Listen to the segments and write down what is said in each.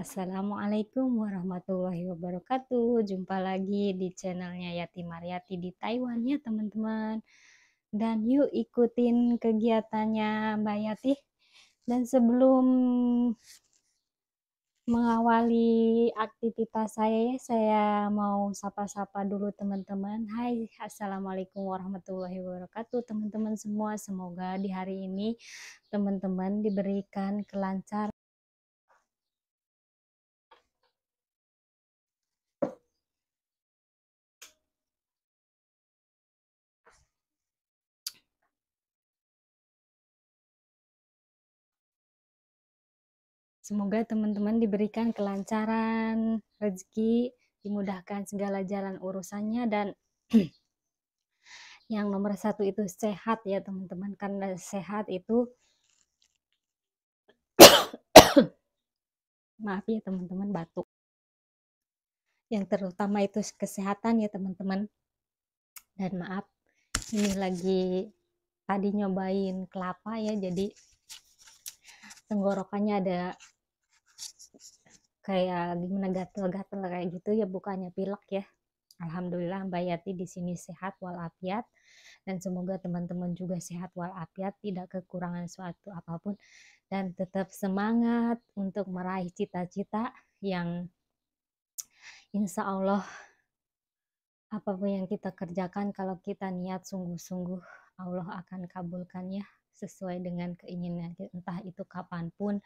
Assalamualaikum warahmatullahi wabarakatuh. Jumpa lagi di channelnya Yati Mariati di Taiwan ya teman-teman. Dan yuk ikutin kegiatannya Mbak Yati. Dan sebelum mengawali aktivitas saya, ya, saya mau sapa-sapa dulu teman-teman. Hai, Assalamualaikum warahmatullahi wabarakatuh teman-teman semua. Semoga di hari ini teman-teman diberikan kelancaran. Semoga teman-teman diberikan kelancaran, rezeki, dimudahkan segala jalan urusannya dan yang nomor satu itu sehat ya teman-teman karena sehat itu maaf ya teman-teman batuk yang terutama itu kesehatan ya teman-teman dan maaf ini lagi tadi nyobain kelapa ya jadi tenggorokannya ada kayak gimana gatel-gatel kayak gitu ya bukannya pilek ya Alhamdulillah Mbak Yati di sini sehat walafiat dan semoga teman-teman juga sehat walafiat tidak kekurangan suatu apapun dan tetap semangat untuk meraih cita-cita yang insya Allah apapun yang kita kerjakan kalau kita niat sungguh-sungguh Allah akan kabulkan ya sesuai dengan keinginannya entah itu kapanpun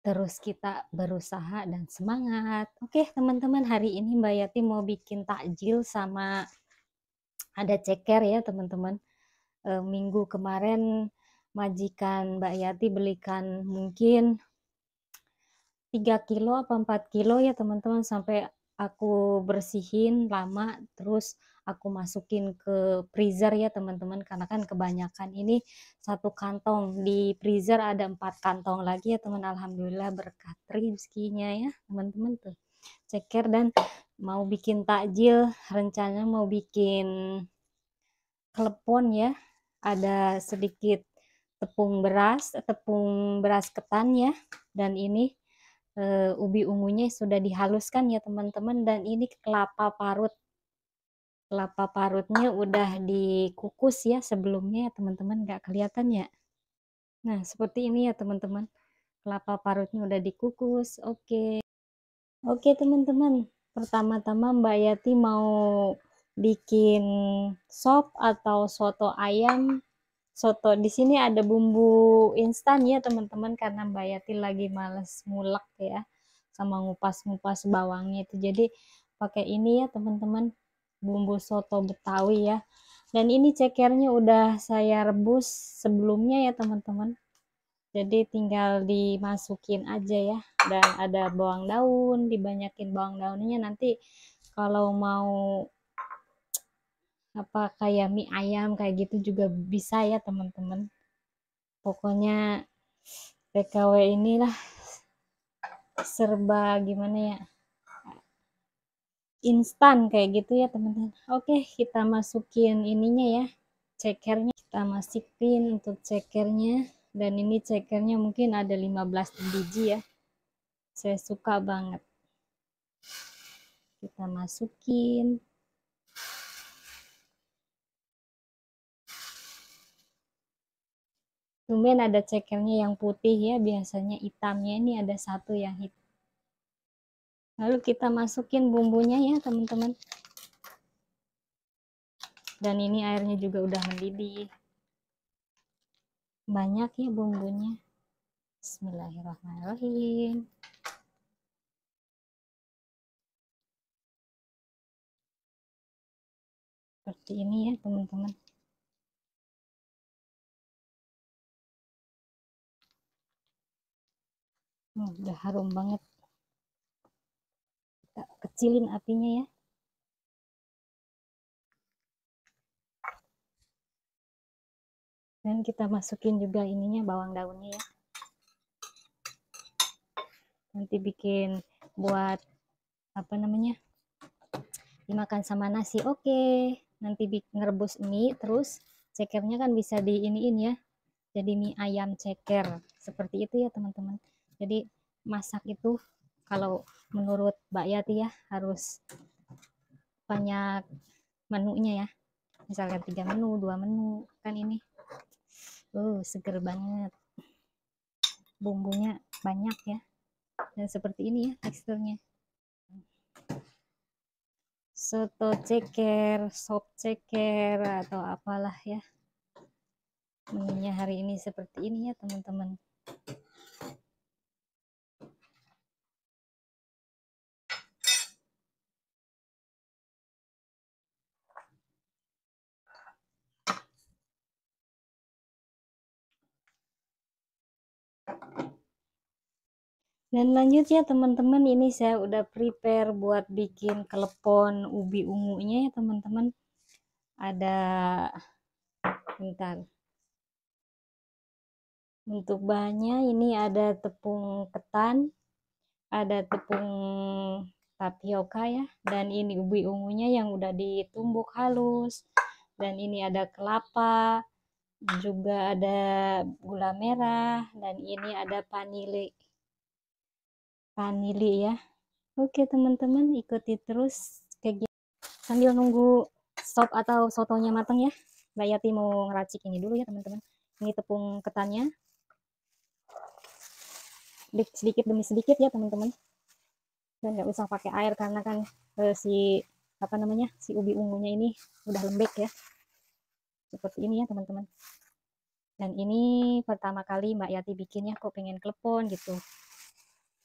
terus kita berusaha dan semangat. Oke, teman-teman, hari ini Mbak Yati mau bikin takjil sama ada ceker ya, teman-teman. E, minggu kemarin majikan Mbak Yati belikan mungkin 3 kilo apa 4 kilo ya, teman-teman, sampai aku bersihin lama terus aku masukin ke freezer ya teman-teman karena kan kebanyakan ini satu kantong di freezer ada empat kantong lagi ya teman alhamdulillah berkat rezekinya ya teman-teman tuh ceker dan mau bikin takjil rencananya mau bikin klepon ya ada sedikit tepung beras tepung beras ketan ya dan ini uh, ubi ungunya sudah dihaluskan ya teman-teman dan ini kelapa parut. Kelapa parutnya udah dikukus ya sebelumnya ya teman-teman nggak kelihatan ya. Nah seperti ini ya teman-teman. Kelapa parutnya udah dikukus. Oke. Oke teman-teman. Pertama-tama Mbak Yati mau bikin sop atau soto ayam soto. Di sini ada bumbu instan ya teman-teman karena Mbak Yati lagi males mulak ya sama ngupas-ngupas bawangnya itu. Jadi pakai ini ya teman-teman bumbu soto Betawi ya. Dan ini cekernya udah saya rebus sebelumnya ya teman-teman. Jadi tinggal dimasukin aja ya. Dan ada bawang daun, dibanyakin bawang daunnya nanti kalau mau apa kayak mie ayam kayak gitu juga bisa ya teman-teman pokoknya PKW inilah serba gimana ya instan kayak gitu ya teman-teman oke kita masukin ininya ya cekernya kita masukin untuk cekernya dan ini cekernya mungkin ada 15 biji ya saya suka banget kita masukin Tumben ada cekernya yang putih ya, biasanya hitamnya ini ada satu yang hitam. Lalu kita masukin bumbunya ya teman-teman. Dan ini airnya juga udah mendidih. Banyak ya bumbunya. Bismillahirrahmanirrahim. Seperti ini ya teman-teman. hmm, udah harum banget kita kecilin apinya ya dan kita masukin juga ininya bawang daunnya ya nanti bikin buat apa namanya dimakan sama nasi oke okay. nanti ngerebus mie terus cekernya kan bisa diiniin ya jadi mie ayam ceker seperti itu ya teman-teman jadi masak itu kalau menurut Mbak Yati ya harus banyak menunya ya misalkan tiga menu dua menu kan ini uh seger banget bumbunya banyak ya dan seperti ini ya teksturnya soto ceker sop ceker atau apalah ya menunya hari ini seperti ini ya teman-teman Dan lanjut ya teman-teman ini saya udah prepare buat bikin kelepon ubi ungunya ya teman-teman. Ada bentar. Untuk bahannya ini ada tepung ketan, ada tepung tapioka ya, dan ini ubi ungunya yang udah ditumbuk halus. Dan ini ada kelapa, juga ada gula merah, dan ini ada panili vanili ya oke teman-teman ikuti terus kegiatan sambil nunggu sop atau sotonya matang ya Mbak Yati mau ngeracik ini dulu ya teman-teman ini tepung ketannya sedikit demi sedikit ya teman-teman dan nggak usah pakai air karena kan eh, si apa namanya si ubi ungunya ini udah lembek ya seperti ini ya teman-teman dan ini pertama kali Mbak Yati bikinnya kok pengen klepon gitu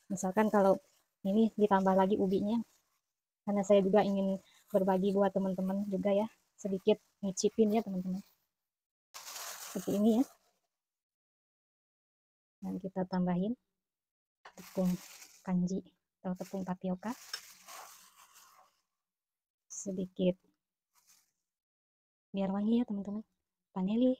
misalkan kalau ini ditambah lagi ubinya karena saya juga ingin berbagi buat teman-teman juga ya sedikit ngicipin ya teman-teman seperti ini ya dan kita tambahin tepung kanji atau tepung tapioka sedikit biar wangi ya teman-teman vanili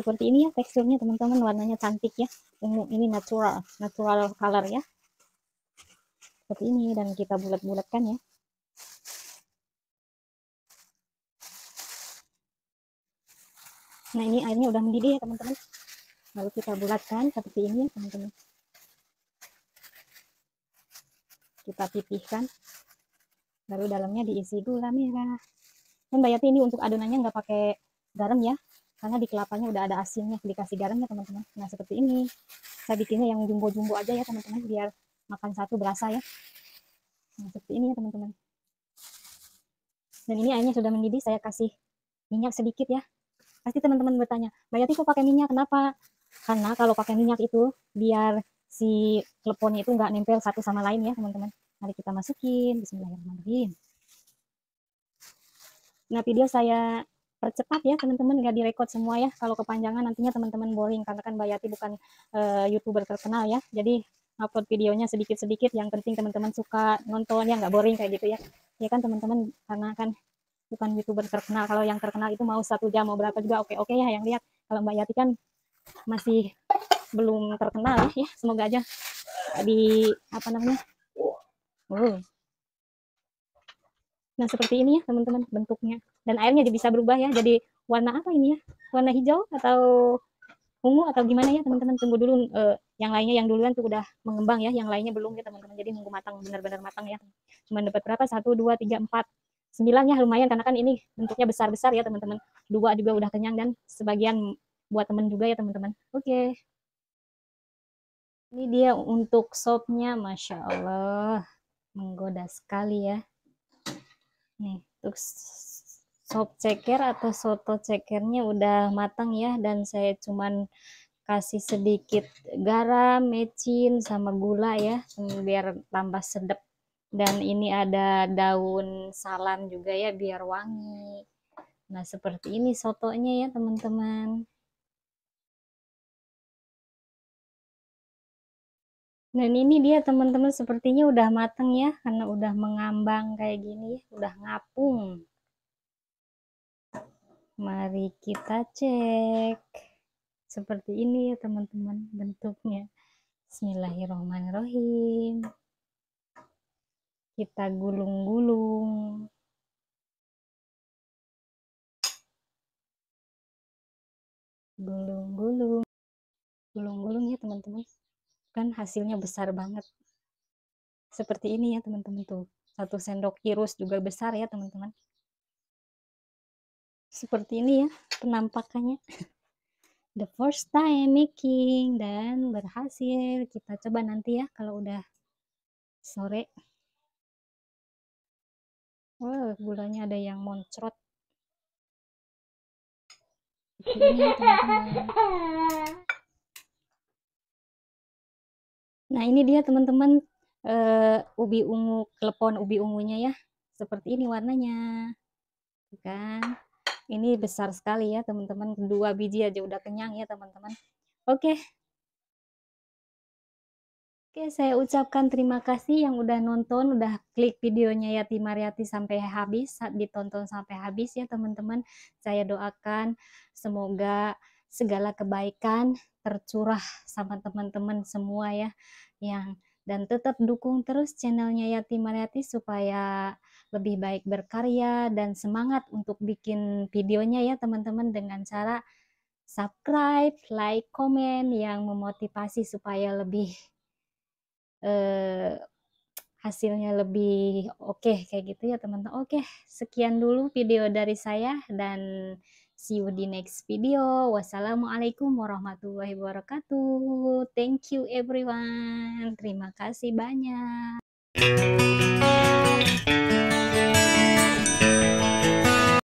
seperti ini ya teksturnya teman-teman warnanya cantik ya ungu ini natural natural color ya seperti ini dan kita bulat-bulatkan ya nah ini airnya udah mendidih ya teman-teman lalu kita bulatkan seperti ini ya teman-teman kita pipihkan lalu dalamnya diisi gula merah dan bayati ini untuk adonannya nggak pakai garam ya karena di kelapanya udah ada asinnya dikasih garam ya teman-teman nah seperti ini saya bikinnya yang jumbo-jumbo aja ya teman-teman biar makan satu berasa ya nah, seperti ini ya teman-teman dan ini airnya sudah mendidih saya kasih minyak sedikit ya pasti teman-teman bertanya Mbak Yati kok pakai minyak kenapa karena kalau pakai minyak itu biar si teleponnya itu nggak nempel satu sama lain ya teman-teman mari kita masukin Bismillahirrahmanirrahim nah video saya percepat eh, ya teman-teman nggak direkod semua ya kalau kepanjangan nantinya teman-teman boring karena kan Bayati bukan uh, youtuber terkenal ya jadi upload videonya sedikit-sedikit yang penting teman-teman suka nonton ya nggak boring kayak gitu ya ya kan teman-teman karena kan bukan youtuber terkenal kalau yang terkenal itu mau satu jam mau berapa juga oke oke ya yang lihat kalau Mbak Yati kan masih belum terkenal ya semoga aja di apa namanya uh, Nah, seperti ini ya, teman-teman, bentuknya. Dan airnya bisa berubah ya, jadi warna apa ini ya? Warna hijau atau ungu atau gimana ya, teman-teman? Tunggu dulu eh, yang lainnya yang duluan tuh udah mengembang ya, yang lainnya belum ya, teman-teman. Jadi nunggu matang, benar-benar matang ya. cuma dapat berapa? satu dua tiga empat sembilan ya lumayan karena kan ini bentuknya besar-besar ya, teman-teman. Dua juga udah kenyang dan sebagian buat teman juga ya, teman-teman. Oke. Okay. Ini dia untuk sopnya, Masya Allah. Menggoda sekali ya. Nih, untuk sop ceker atau soto cekernya udah matang ya dan saya cuman kasih sedikit garam, mecin sama gula ya hmm, biar tambah sedap. Dan ini ada daun salam juga ya biar wangi. Nah, seperti ini sotonya ya, teman-teman. Dan ini dia teman-teman sepertinya udah mateng ya karena udah mengambang kayak gini ya, udah ngapung. Mari kita cek. Seperti ini ya teman-teman bentuknya. Bismillahirrahmanirrahim. Kita gulung-gulung. Gulung-gulung. Gulung-gulung ya teman-teman kan hasilnya besar banget seperti ini ya teman-teman tuh satu sendok virus juga besar ya teman-teman seperti ini ya penampakannya the first time making dan berhasil kita coba nanti ya kalau udah sore wow, gulanya ada yang moncrot ini ya, teman-teman Nah, ini dia teman-teman uh, ubi ungu klepon ubi ungunya ya. Seperti ini warnanya. kan. Ini besar sekali ya, teman-teman. Dua biji aja udah kenyang ya, teman-teman. Oke. Oke, saya ucapkan terima kasih yang udah nonton, udah klik videonya Yati Mariati sampai habis, saat ditonton sampai habis ya, teman-teman. Saya doakan semoga segala kebaikan tercurah sama teman-teman semua ya yang dan tetap dukung terus channelnya Yati Mariati supaya lebih baik berkarya dan semangat untuk bikin videonya ya teman-teman dengan cara subscribe, like, komen yang memotivasi supaya lebih eh, hasilnya lebih oke okay, kayak gitu ya teman-teman. Oke, okay, sekian dulu video dari saya dan See you di next video. Wassalamualaikum warahmatullahi wabarakatuh. Thank you everyone. Terima kasih banyak.